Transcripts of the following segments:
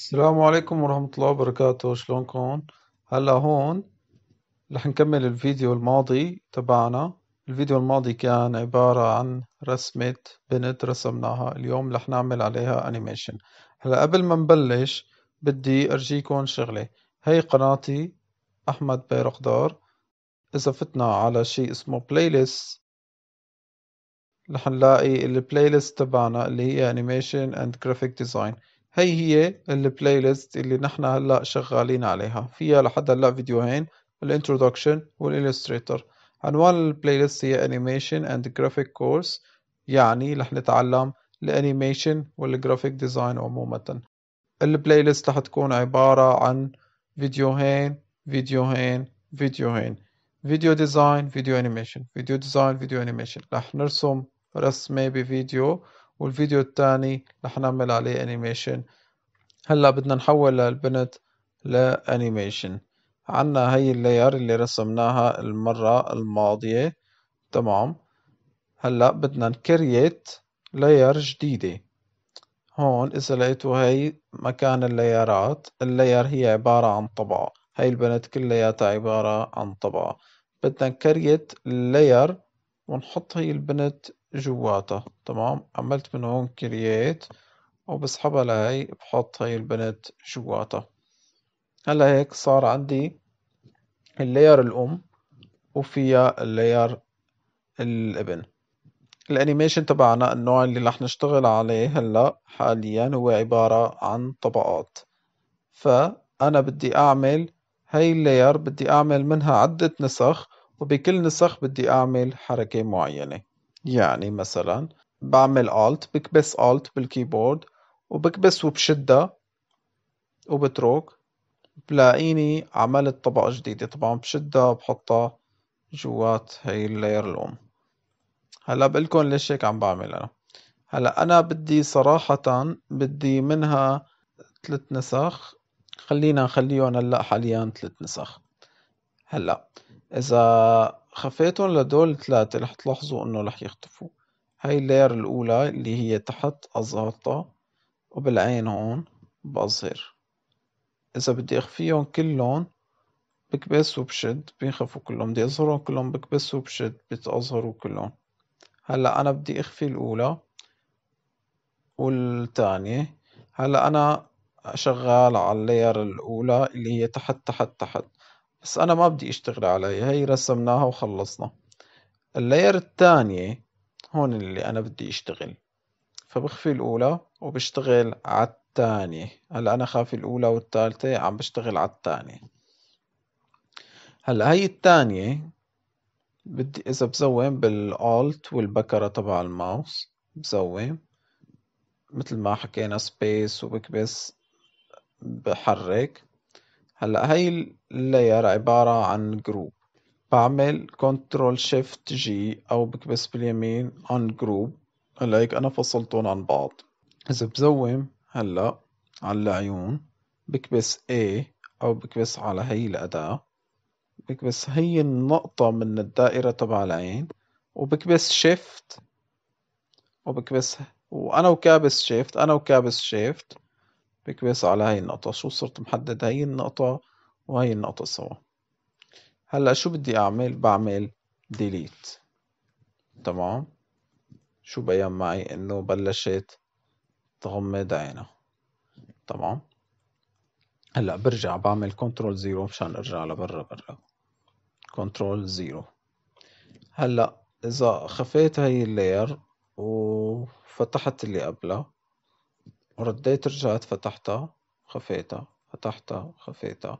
السلام عليكم ورحمة الله وبركاته شلونكم؟ هلا هون رح نكمل الفيديو الماضي تبعنا الفيديو الماضي كان عبارة عن رسمة بنت رسمناها اليوم رح نعمل عليها انيميشن هلا قبل ما نبلش بدي ارجيكم شغلة هي قناتي احمد بيرقدار اذا فتنا على شيء اسمه بلاي ليست رح نلاقي البلاي ليست تبعنا اللي هي انيميشن اند جرافيك ديزاين هي هي البلاي ليست اللي نحن هلا شغالين عليها فيها لحد هلا فيديوهين الانترودكشن والالستريتور عنوان البلاي ليست هي انيميشن اند جرافيك كورس يعني رح نتعلم الانيميشن والجرافيك ديزاين عموما البلاي ليست رح تكون عبارة عن فيديوهين فيديوهين فيديوهين فيديو ديزاين فيديو انيميشن فيديو ديزاين فيديو انيميشن رح نرسم رسمة بفيديو والفيديو الثاني رح نعمل عليه انيميشن هلا بدنا نحول للبنت لانيميشن عنا هي اللاير اللي رسمناها المرة الماضية تمام هلا بدنا نكريت لاير جديدة هون اذا لقيتوا هي مكان اللايرات اللاير هي عبارة عن طبقة هي البنت كلياتها عبارة عن طبقة بدنا نكريت لاير ونحط هي البنت جواتها تمام عملت من هون كرييت وبسحبها لهي بحط هاي البنت جواتها هلا هيك صار عندي اللاير الأم وفيها اللاير الابن الانيميشن تبعنا النوع اللي رح نشتغل عليه هلا حاليا هو عبارة عن طبقات فأنا بدي أعمل هاي اللاير بدي أعمل منها عدة نسخ وبكل نسخ بدي أعمل حركة معينة يعني مثلا بعمل Alt بكبس Alt بالكيبورد وبكبس وبشدة وبترك بلاقيني عملت طبقة جديدة طبعا بشدة بحطها جوات هاي اللاير الأم هلا بقلكن ليش هيك عم بعمل أنا هلا أنا بدي صراحة بدي منها تلت نسخ خلينا نخليهم هلا حاليا تلت نسخ هلا إذا خفيتهم لدول التلاتة رح تلاحظوا انه رح يختفوا هاي اللاير الأولى اللي هي تحت أظهرتها وبالعين هون بأظهر إذا بدي أخفيهم كلهم بكبس وبشد بينخفوا كلهم بدي أظهرهم كلهم بكبس وبشد بتأظهروا كلهم هلا أنا بدي أخفي الأولى والتانية هلا أنا شغال على اللير الأولى اللي هي تحت تحت تحت بس أنا ما بدي أشتغل عليها هي رسمناها وخلصنا اللاير الثانية هون اللي أنا بدي أشتغل فبخفي الأولى وبشتغل على الثانية هلا أنا خافي الأولى والثالثة عم بشتغل على الثانية هلا هي الثانية بدي إذا بزوم بالألت والبكرة تبع الماوس بزوم مثل ما حكينا سبيس وبكبس بحرك هلا هاي اللاير عبارة عن جروب بعمل كنترول شيفت جي أو بكبس باليمين عن جروب هلا هيك أنا فصلتهم عن بعض إذا بزوم هلا على العيون بكبس A أو بكبس على هاي الأداة بكبس هاي النقطة من الدائرة تبع العين وبكبس شيفت وبكبس وأنا وكابس شيفت أنا وكابس شيفت بكبس على هاي النقطة شو صرت محدد هاي النقطة وهي النقطة سوا هلأ شو بدي أعمل بعمل ديليت تمام شو بيان معي إنه بلشت تغمض عينها تمام هلأ برجع بعمل كنترول زيرو مشان أرجع لبرا برا كنترول زيرو هلأ إذا خفيت هاي اللاير وفتحت اللي قبلها رديت رجعت فتحتها خفيتها فتحتها خفيتها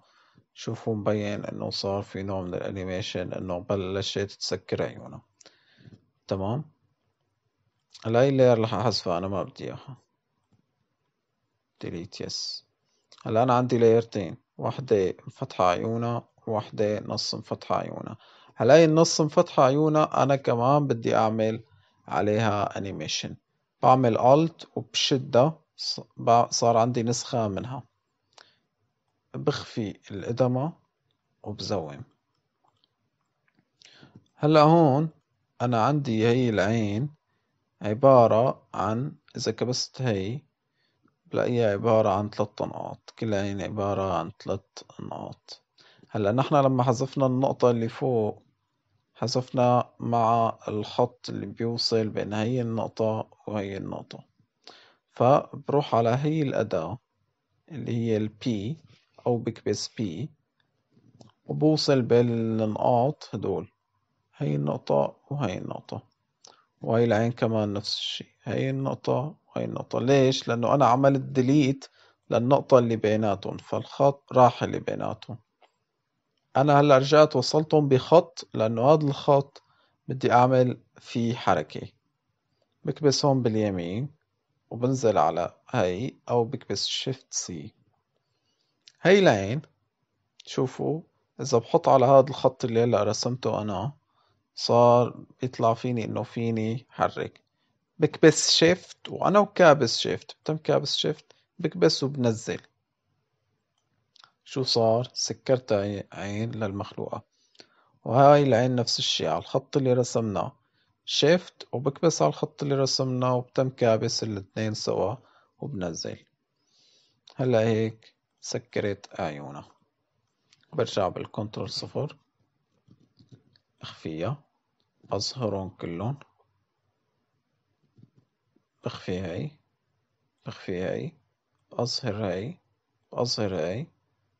شوفوا مبين انه صار في نوع من الانيميشن انه بلشت تسكر عيونها تمام هلا هاي رح احذفها انا ما بدي اياها ديليت يس هلا انا عندي ليرتين واحدة مفتحة عيونها وواحدة نص مفتحة عيونها هلا هي النص مفتحة عيونها انا كمان بدي اعمل عليها انيميشن بعمل الت وبشدها صار عندي نسخة منها بخفي القدمة وبزوم هلأ هون أنا عندي هي العين عبارة عن إذا كبست هي بلاقيها عبارة عن ثلاث نقاط كل عين عبارة عن ثلاث نقاط هلأ نحن لما حذفنا النقطة اللي فوق حذفنا مع الخط اللي بيوصل بين هي النقطة وهي النقطة فبروح على هي الأداة اللي هي ال P أو بكبس P وبوصل بالنقاط هدول هي النقطة وهي النقطة وهي العين كمان نفس الشي هي النقطة وهي النقطة ليش؟ لأنه أنا عملت ديليت للنقطة اللي بيناتهم فالخط راح اللي بيناتهم أنا هلأ رجعت وصلتهم بخط لأنه هذا الخط بدي أعمل فيه حركة بكبس هون باليمين وبنزل على هاي أو بكبس شيفت سي هاي لين شوفوا إذا بحط على هذا الخط اللي هلأ رسمته أنا صار بيطلع فيني إنه فيني حرك بكبس شيفت وأنا وكابس شيفت بتم كابس شيفت بكبس وبنزل شو صار سكرت عين للمخلوقة وهاي العين نفس الشي على الخط اللي رسمناه شيفت وبكبس على الخط اللي رسمناه وبتم كابس الاتنين سوا وبنزل هلا هيك سكرت عيونا برجع بالكنترول صفر اخفيها بظهرهم كلهم بخفي هاي بخفي هاي بظهر هاي بظهر هاي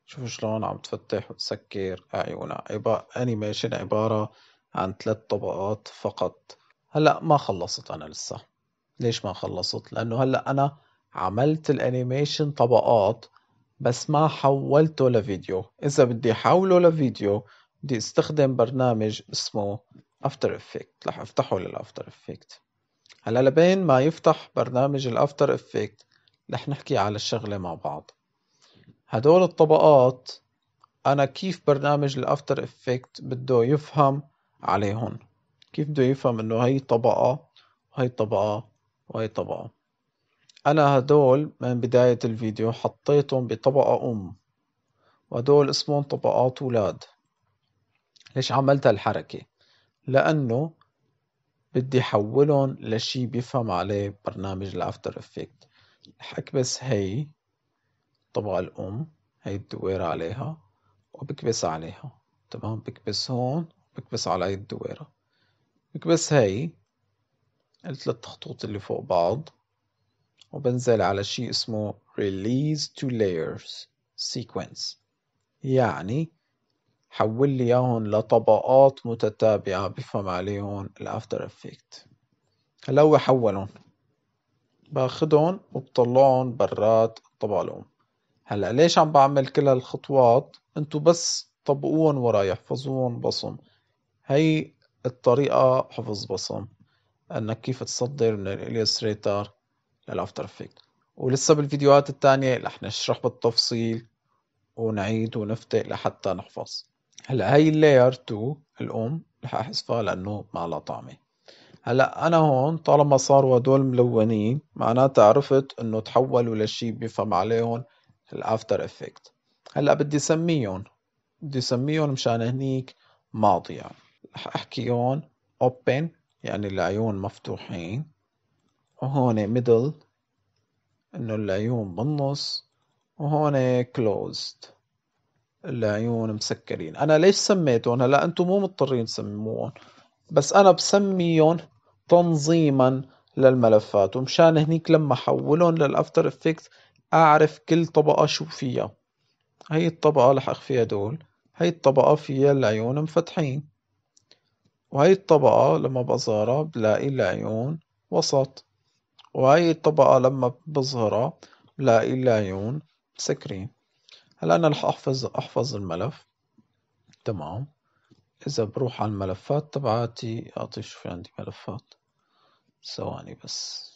شوفوا شلون عم تفتح وتسكر عيونها عبارة انيميشن عبارة عن ثلاث طبقات فقط هلأ ما خلصت أنا لسه ليش ما خلصت؟ لأنه هلأ أنا عملت الأنيميشن طبقات بس ما حولته لفيديو إذا بدي حوله لفيديو بدي استخدم برنامج اسمه افتر افكت رح افتحه للأفتر افكت هلا لبين ما يفتح برنامج الأفتر افكت رح نحكي على الشغلة مع بعض هدول الطبقات أنا كيف برنامج الأفتر إفكت بده يفهم عليهن كيف بده يفهم انه هي طبقة وهي طبقة وهي طبقة انا هدول من بداية الفيديو حطيتهم بطبقة ام وهدول اسمهم طبقات ولاد ليش عملت هالحركة لانه بدي حولهم لشي بيفهم عليه برنامج الافتر افكت حكبس هي الطبقة الام هي الدويرة عليها وبكبس عليها تمام بكبس هون اكبس على هاي الدويرة بكبس هاي التلات خطوط اللي فوق بعض وبنزل على شيء اسمه Release to Layers Sequence يعني حول لي اياهم لطبقات متتابعة بفهم عليهم الافتر افكت هلا هو حولهم باخدهم وبطلعهم برات الطبقة الأم هلا ليش عم بعمل كل هالخطوات انتو بس طبقوهم وراي احفظوهم بصم هي الطريقة حفظ بصم انك كيف تصدر من الاليستريتر للافتر افكت ولسه بالفيديوهات التانية رح نشرح بالتفصيل ونعيد ونفتق لحتى نحفظ هلا هي اللاير 2 الام رح احذفها لانه ما لها طعمه هلا انا هون طالما صاروا هدول ملونين معناتها عرفت انه تحولوا لشيء بيفهم عليهم الافتر افكت هلا بدي سميهم بدي سميهم مشان هنيك ماضي يعني رح احكي هون open يعني العيون مفتوحين وهون middle انه العيون بالنص وهون closed العيون مسكرين انا ليش سميتهم هلا انتم مو مضطرين تسموهم بس انا بسميهم تنظيما للملفات ومشان هنيك لما حولهم للافتر افكت اعرف كل طبقه شو فيها هي الطبقه رح اخفيها دول هي الطبقه فيها العيون مفتحين وهي الطبقة لما بظهرها بلاقي العيون وسط وهي الطبقة لما بظهرها بلاقي العيون سكرين هلا أنا رح أحفظ أحفظ الملف تمام إذا بروح على الملفات تبعاتي أعطي شوف عندي ملفات ثواني بس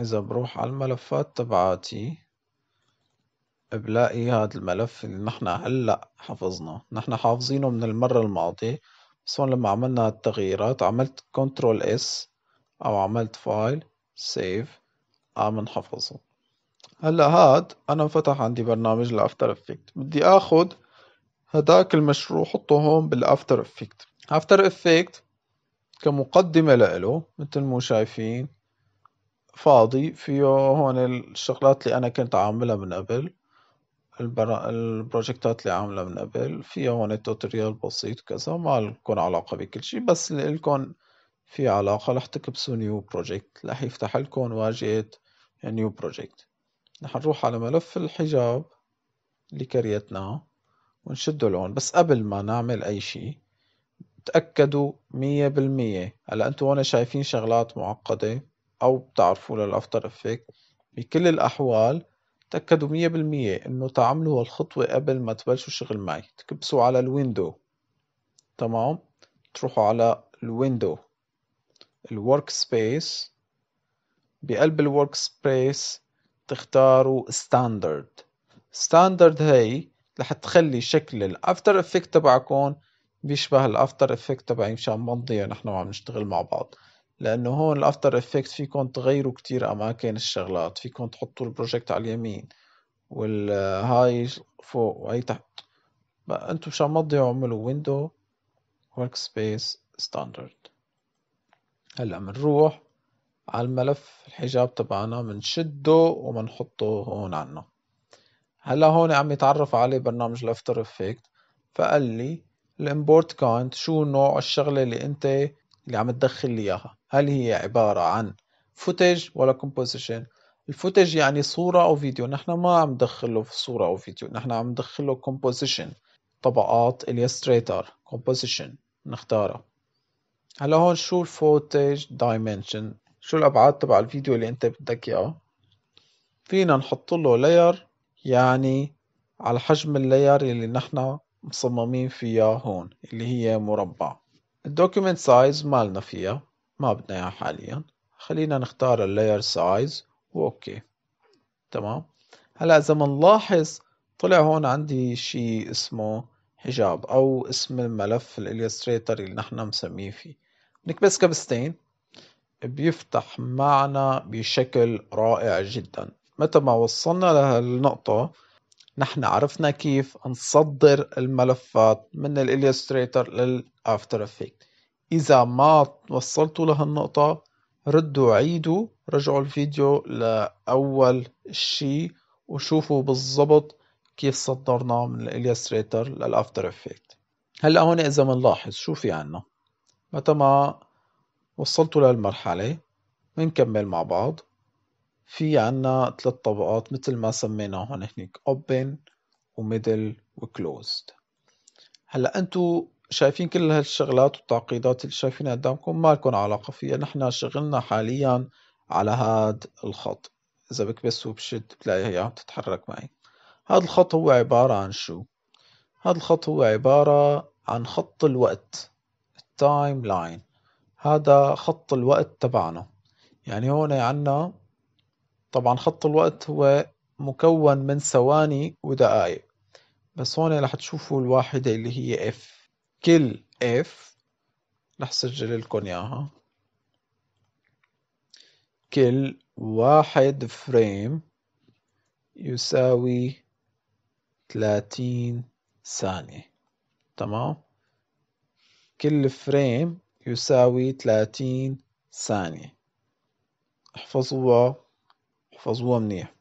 إذا بروح على الملفات تبعاتي بلاقي هاد الملف اللي نحنا هلأ حفظناه نحنا حافظينه من المرة الماضية بس هون لما عملنا التغييرات عملت كنترول اس أو عملت فايل سيف عم نحفظه هلا هاد أنا فتح عندي برنامج الافتر افكت بدي آخد هداك المشروع حطه هون بالأفتر افكت افتر افكت كمقدمة لإله مثل ما شايفين فاضي فيه هون الشغلات اللي أنا كنت عاملها من قبل البرا... البروجكتات اللي عاملة من قبل فيها هون توتوريال بسيط كذا ما لكم علاقة بكل شيء بس اللي لكم في علاقة رح تكبسوا نيو بروجكت رح يفتح لكم واجهة نيو بروجكت رح نروح على ملف الحجاب اللي كريتناه ونشده لون بس قبل ما نعمل أي شي تأكدوا مية بالمية هلا انتوا هون شايفين شغلات معقدة أو بتعرفوا للأفتر افكت بكل الأحوال تأكدوا مية بالمية إنه تعملوا هالخطوة قبل ما تبلشوا شغل معي تكبسوا على الويندو تمام تروحوا على الويندو الورك سبيس بقلب الورك سبيس تختاروا ستاندرد ستاندرد هاي رح تخلي شكل الافتر افكت تبعكم بيشبه الافتر افكت تبعي مشان ما نضيع نحن وعم نشتغل مع بعض لأنه هون الأفتر إفكت فيكم تغيروا كتير أماكن الشغلات فيكم تحطوا البروجكت على اليمين والهاي فوق وهي تحت بقى أنتو مشان ما تضيعوا اعملوا ويندو ورك سبيس ستاندرد هلا بنروح على الملف الحجاب تبعنا بنشده وبنحطه هون عنا هلا هون عم يتعرف عليه برنامج الافتر افكت فقال لي الامبورت كايند شو نوع الشغله اللي انت اللي عم تدخل لي اياها هل هي عبارة عن فوتج ولا كومبوزيشن الفوتج يعني صورة أو فيديو نحن ما عم ندخله في صورة أو فيديو نحن عم ندخله كومبوزيشن طبقات الستريتر كومبوزيشن نختاره هلا هون شو الفوتج دايمنشن شو الأبعاد تبع الفيديو اللي أنت بدك إياه فينا نحط له لاير يعني على حجم اللاير اللي نحن مصممين فيها هون اللي هي مربع الدوكيمنت سايز مالنا فيها ما بدنا اياها حاليا خلينا نختار اللاير سايز واوكي تمام هلا اذا بنلاحظ طلع هون عندي شيء اسمه حجاب او اسم الملف الاليستريتر اللي نحن مسميه فيه نكبس كبستين بيفتح معنا بشكل رائع جدا متى ما وصلنا لهالنقطة نحن عرفنا كيف نصدر الملفات من الاليستريتر للافتر افكت اذا ما وصلتوا لهالنقطة ردوا عيدوا رجعوا الفيديو لاول شي وشوفوا بالضبط كيف صدرنا من الاليستريتر للافتر افكت هلا هون اذا بنلاحظ شو في عنا متى ما وصلتوا للمرحلة بنكمل مع بعض في عنا ثلاث طبقات مثل ما سميناهم هنيك open وميدل وكلوزد هلا انتو شايفين كل هالشغلات والتعقيدات اللي شايفينها قدامكم ما لكم علاقة فيها نحن شغلنا حاليا على هاد الخط إذا بكبس وبشد بتلاقي هي عم تتحرك معي هاد الخط هو عبارة عن شو؟ هاد الخط هو عبارة عن خط الوقت التايم لاين هذا خط الوقت تبعنا يعني هون عنا طبعا خط الوقت هو مكون من ثواني ودقايق بس هون رح تشوفوا الواحدة اللي هي F كل F رح سجل لكم إياها كل واحد فريم يساوي 30 ثانية تمام كل فريم يساوي 30 ثانية احفظوها احفظوها منيح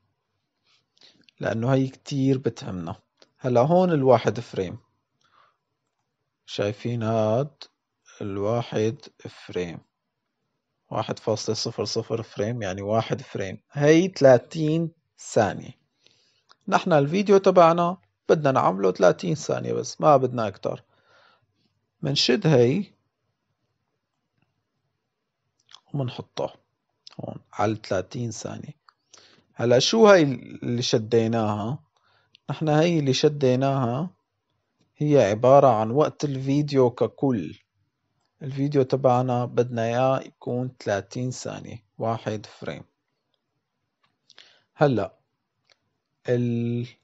لأنه هي كتير بتهمنا هلا هون الواحد فريم شايفين هاد الواحد فريم واحد فاصلة صفر صفر فريم يعني واحد فريم هي تلاتين ثانية نحن الفيديو تبعنا بدنا نعمله تلاتين ثانية بس ما بدنا أكتر منشد هي ومنحطه هون على تلاتين ثانية هلا شو هاي اللي شديناها نحن هاي اللي شديناها هي عبارة عن وقت الفيديو ككل الفيديو تبعنا بدنا اياه يكون 30 ثانية واحد فريم هلا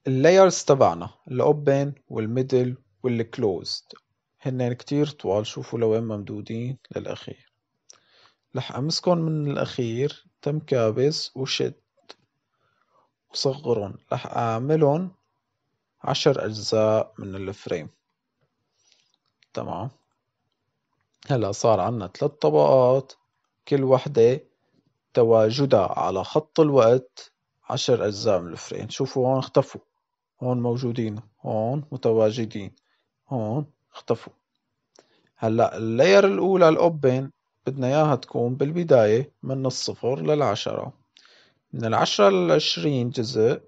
اللايرز تبعنا الاوبن والميدل والكلوزد هن كتير طوال شوفوا لوين ممدودين للاخير رح امسكن من الاخير تم كابس وشد وصغرهم رح أعملهم عشر أجزاء من الفريم تمام هلا صار عنا ثلاث طبقات كل وحدة تواجدها على خط الوقت عشر أجزاء من الفريم شوفوا هون اختفوا هون موجودين هون متواجدين هون اختفوا هلا اللاير الأولى الأوبن بدنا إياها تكون بالبداية من الصفر للعشرة من العشرة للعشرين جزء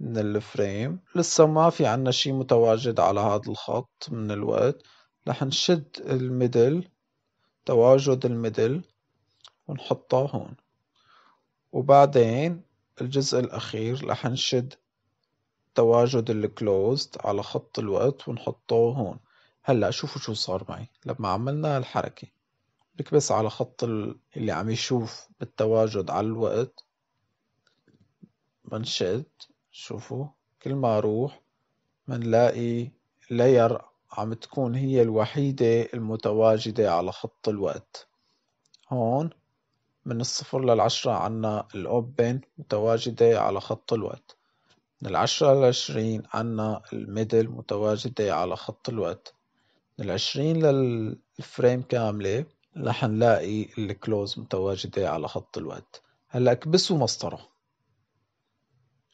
من الفريم لسه ما في عنا شي متواجد على هذا الخط من الوقت رح نشد الميدل تواجد الميدل ونحطه هون وبعدين الجزء الأخير رح نشد تواجد الكلوزد على خط الوقت ونحطه هون هلا شوفوا شو صار معي لما عملنا هالحركة بكبس على خط اللي عم يشوف بالتواجد على الوقت بنشد شوفوا كل ما اروح بنلاقي لاير عم تكون هي الوحيدة المتواجدة على خط الوقت هون من الصفر للعشرة عنا الأوبن متواجدة على خط الوقت من العشرة للعشرين عنا الميدل متواجدة على خط الوقت من العشرين للفريم كاملة رح نلاقي الكلوز متواجدة على خط الوقت هلا اكبسوا مسطره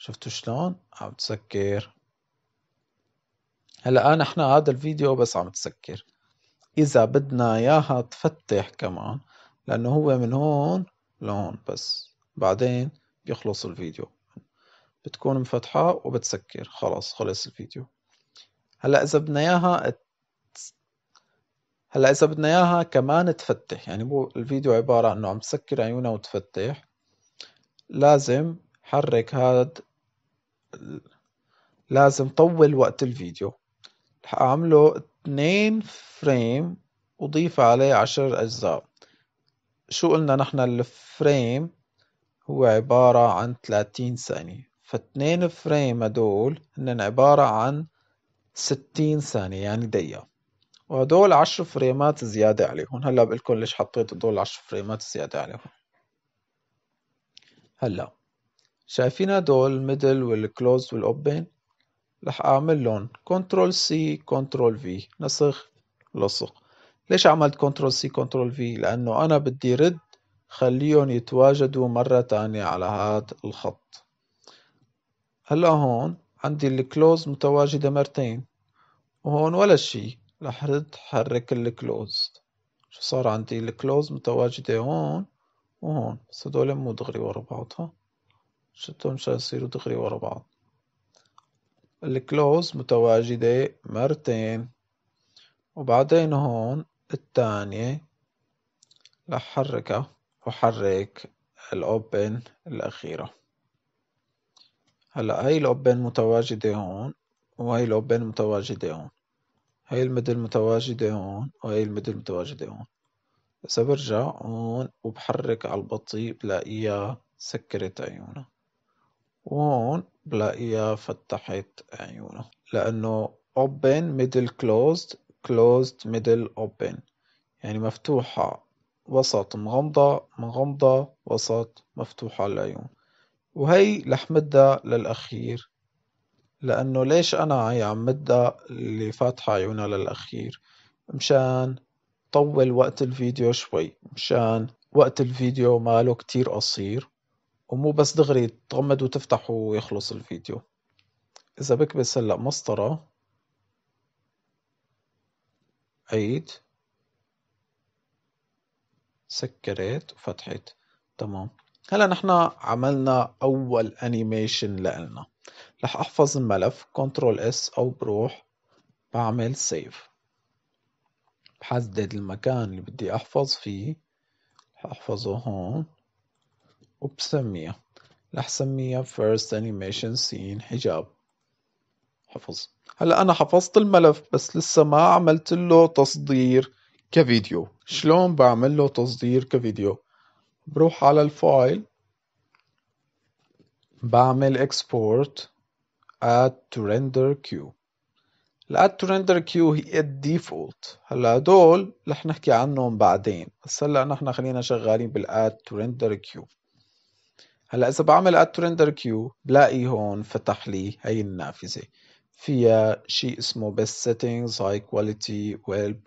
شفتوا شلون عم تسكر هلا انا آه، احنا هذا الفيديو بس عم تسكر اذا بدنا اياها تفتح كمان لانه هو من هون لهون بس بعدين بيخلص الفيديو بتكون مفتحة وبتسكر خلاص خلص الفيديو هلا اذا بدنا اياها هلا اذا بدنا اياها كمان تفتح يعني مو الفيديو عبارة انه عم تسكر عيونها وتفتح لازم حرك هاد لازم طول وقت الفيديو رح اعمله اثنين فريم وضيف عليه عشر اجزاء شو قلنا نحن الفريم هو عبارة عن تلاتين ثانية فاثنين فريم هدول هن عبارة عن ستين ثانية يعني دقيقة وهدول عشر فريمات زيادة عليهم هلا بقلكن ليش حطيت هدول عشر فريمات زيادة عليهم هلا شايفين هدول ميدل والكلوز والاوبن رح اعمل لهم كنترول سي كنترول في نسخ لصق ليش عملت كنترول سي كنترول في لانه انا بدي رد خليهم يتواجدوا مرة تانية على هاد الخط هلا هون عندي الكلوز متواجدة مرتين وهون ولا شي رح رد حرك الكلوز شو صار عندي الكلوز متواجدة هون وهون بس هدول مو دغري ورا بعضها مشا يصيرو دغري ورا بعض الكلوز متواجدة مرتين وبعدين هون التانية لحركة وحرك الأوبن الأخيرة هلا هاي الأوبن متواجدة هون وهي الأوبن متواجدة هون هاي المدل متواجدة هون وهي المدل متواجدة هون إذا برجع هون وبحرك على البطيء بلاقيها سكرت عيونها وهون بلاقيها فتحت عيونه لأنه open middle closed closed middle open يعني مفتوحة وسط مغمضة مغمضة وسط مفتوحة العيون وهي رح مدها للأخير لأنه ليش أنا هي عم مدها اللي فاتحة عيونها للأخير مشان طول وقت الفيديو شوي مشان وقت الفيديو ماله كتير قصير ومو بس دغري تغمد وتفتح ويخلص الفيديو إذا بكبس هلأ مسطرة عيد سكرت وفتحت تمام هلا نحن عملنا أول أنيميشن لنا رح أحفظ الملف كنترول اس أو بروح بعمل سيف بحدد المكان اللي بدي أحفظ فيه رح أحفظه هون وبسميها رح سميها first animation scene حجاب حفظ هلا انا حفظت الملف بس لسه ما عملت له تصدير كفيديو شلون بعمل له تصدير كفيديو بروح على الفايل بعمل export add to render queue ال add to render queue هي الديفولت هلا هدول رح نحكي عنهم بعدين بس هلا نحن خلينا شغالين بال add to render queue هلا اذا بعمل اد ريندر كيو بلاقي هون فتح لي هي النافذه فيها شيء اسمه بس سيتنجز هاي كواليتي ويلب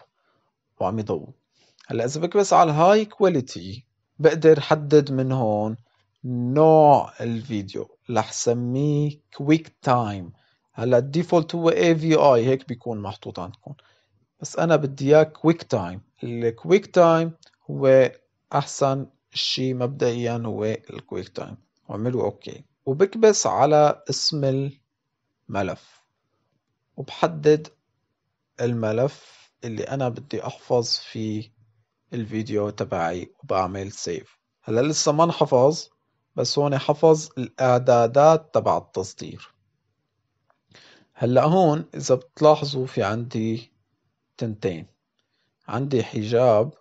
وعم يضوي هلا اذا بكبس على الهاي كواليتي بقدر حدد من هون نوع الفيديو رح سميه كويك تايم هلا الديفولت هو اي في اي هيك بيكون محطوط عندكم بس انا بدي اياه كويك تايم الكويك تايم هو احسن الشيء مبدئيا هو الكويك تايم وعملوا اوكي وبكبس على اسم الملف وبحدد الملف اللي انا بدي احفظ فيه الفيديو تبعي وبعمل سيف هلا لسه ما انحفظ بس هون حفظ الاعدادات تبع التصدير هلا هون اذا بتلاحظوا في عندي تنتين عندي حجاب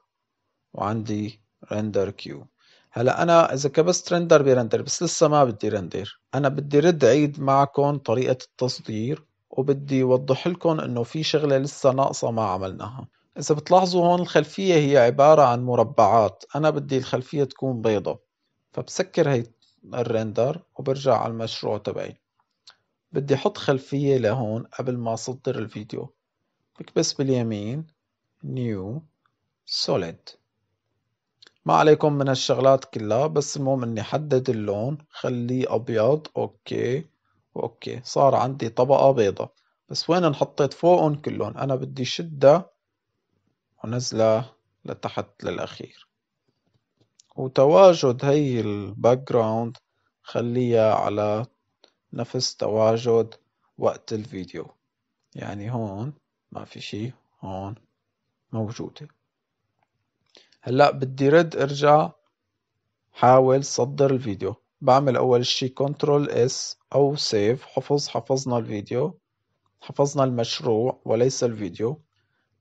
وعندي رندر كيو هلا انا اذا كبست رندر برندر بس لسه ما بدي رندر انا بدي رد عيد معكم طريقه التصدير وبدي اوضح لكم انه في شغله لسه ناقصه ما عملناها اذا بتلاحظوا هون الخلفيه هي عباره عن مربعات انا بدي الخلفيه تكون بيضة فبسكر هي الرندر وبرجع على المشروع تبعي بدي احط خلفيه لهون قبل ما اصدر الفيديو بكبس باليمين نيو سوليد ما عليكم من هالشغلات كلها بس المهم اني حدد اللون خليه ابيض اوكي اوكي صار عندي طبقة بيضة بس وين انحطيت فوقهم كلهم انا بدي شدة ونزلة لتحت للاخير وتواجد هي الباك جراوند خليها على نفس تواجد وقت الفيديو يعني هون ما في شي هون موجوده هلا بدي رد ارجع حاول صدر الفيديو بعمل اول شي كنترول اس او سيف حفظ حفظنا الفيديو حفظنا المشروع وليس الفيديو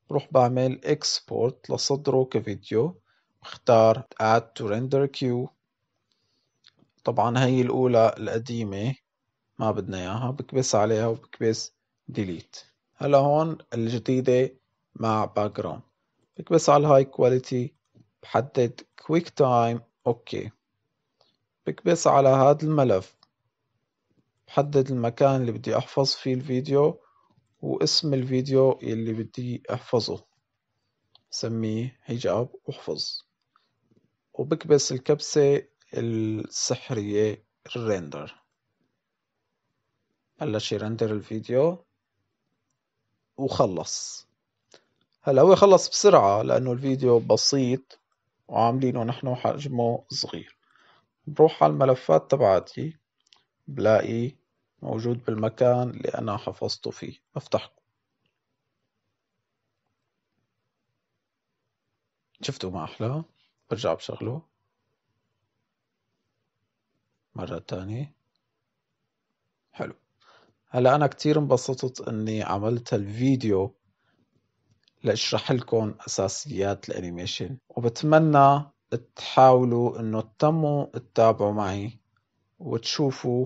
بروح بعمل اكسبورت لصدره كفيديو بختار add to render queue طبعا هي الاولى القديمة ما بدنا اياها بكبس عليها وبكبس ديليت هلا هون الجديدة مع باك جراوند بكبس على الهاي كواليتي بحدد كويك تايم اوكي بكبس على هذا الملف بحدد المكان اللي بدي احفظ فيه الفيديو واسم الفيديو اللي بدي احفظه سميه حجاب واحفظ وبكبس الكبسة السحرية الريندر بلش يرندر الفيديو وخلص هلا هو خلص بسرعة لأنه الفيديو بسيط وعاملينه نحن حجمه صغير بروح على الملفات تبعتي بلاقي موجود بالمكان اللي أنا حفظته فيه بفتح شفتوا ما أحلى برجع بشغله مرة تانية حلو هلا أنا كتير انبسطت إني عملت الفيديو لاشرح لكم اساسيات الانيميشن وبتمنى تحاولوا انه تتموا تتابعوا معي وتشوفوا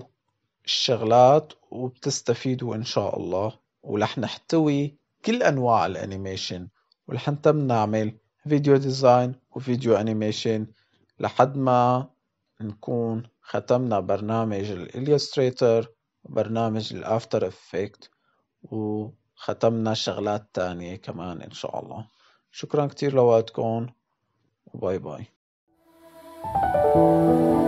الشغلات وبتستفيدوا ان شاء الله ورح نحتوي كل انواع الانيميشن ورح نتم نعمل فيديو ديزاين وفيديو انيميشن لحد ما نكون ختمنا برنامج الاليستريتر وبرنامج الافتر افكت و ختمنا شغلات تانية كمان إن شاء الله شكرا كتير لوقتكم وباي باي thank you